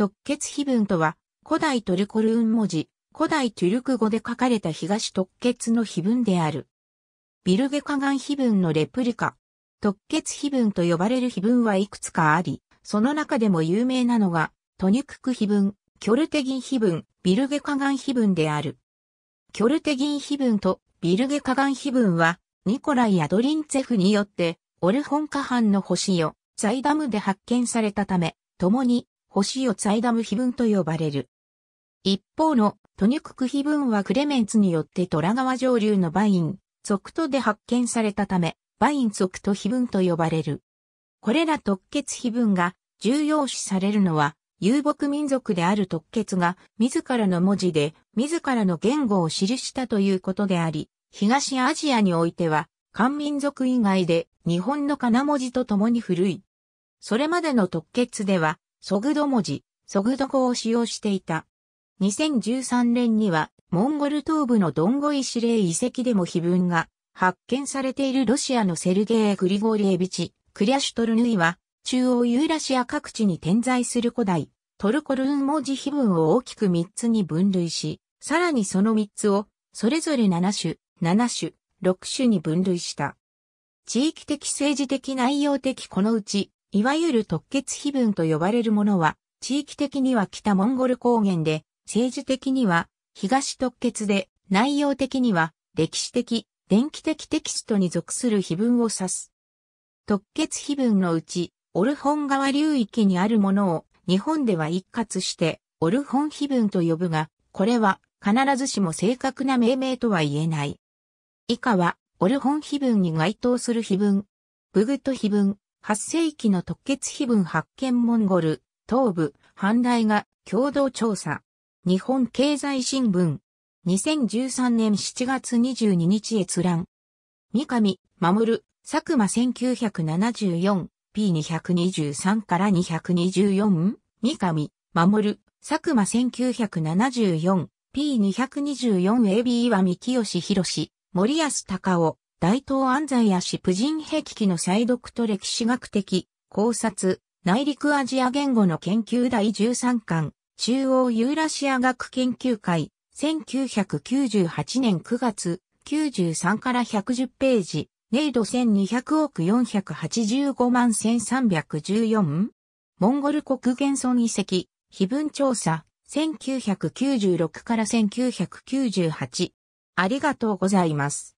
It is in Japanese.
特決碑文とは、古代トルコルーン文字、古代トゥルク語で書かれた東特決の碑文である。ビルゲカガン碑文のレプリカ。特決碑文と呼ばれる碑文はいくつかあり、その中でも有名なのが、トニクク碑文、キョルテギン碑文、ビルゲカガン碑文である。キョルテギン碑文とビルゲカガン碑文は、ニコライ・アドリンツェフによって、オルホンカハンの星よ、ザイダムで発見されたため、共に星をサイダム碑文と呼ばれる。一方のトニュクク碑文はクレメンツによって虎川上流のバイン、即都で発見されたため、バイン即都碑文と呼ばれる。これら特決碑文が重要視されるのは、遊牧民族である特決が自らの文字で自らの言語を記したということであり、東アジアにおいては、漢民族以外で日本の金文字と共に古い。それまでの特決では、ソグド文字、ソグド語を使用していた。2013年には、モンゴル東部のドンゴイ司令遺跡でも碑文が発見されているロシアのセルゲイ・グリゴリエビチ、クリアシュトルヌイは、中央ユーラシア各地に点在する古代、トルコルーン文字碑文を大きく3つに分類し、さらにその3つを、それぞれ7種、7種、6種に分類した。地域的政治的内容的このうち、いわゆる特決碑文と呼ばれるものは、地域的には北モンゴル高原で、政治的には東特決で、内容的には歴史的、電気的テキストに属する碑文を指す。特決碑文のうち、オルホン川流域にあるものを日本では一括してオルホン碑文と呼ぶが、これは必ずしも正確な命名とは言えない。以下はオルホン碑文に該当する碑文、ブグト碑文、8世紀の特決碑文発見モンゴル、東部、反対が共同調査。日本経済新聞。2013年7月22日閲覧。三上、守、る、佐久間 1974P223 から 224? 三上、守、る、佐久間 1974P224AB 岩見清博士、森安隆夫、大東安在やシプ人壁記の再読と歴史学的、考察、内陸アジア言語の研究第13巻、中央ユーラシア学研究会、1998年9月、93から110ページ、ネイド1200億485万 1314? モンゴル国現存遺跡、非文調査、1996から1998。ありがとうございます。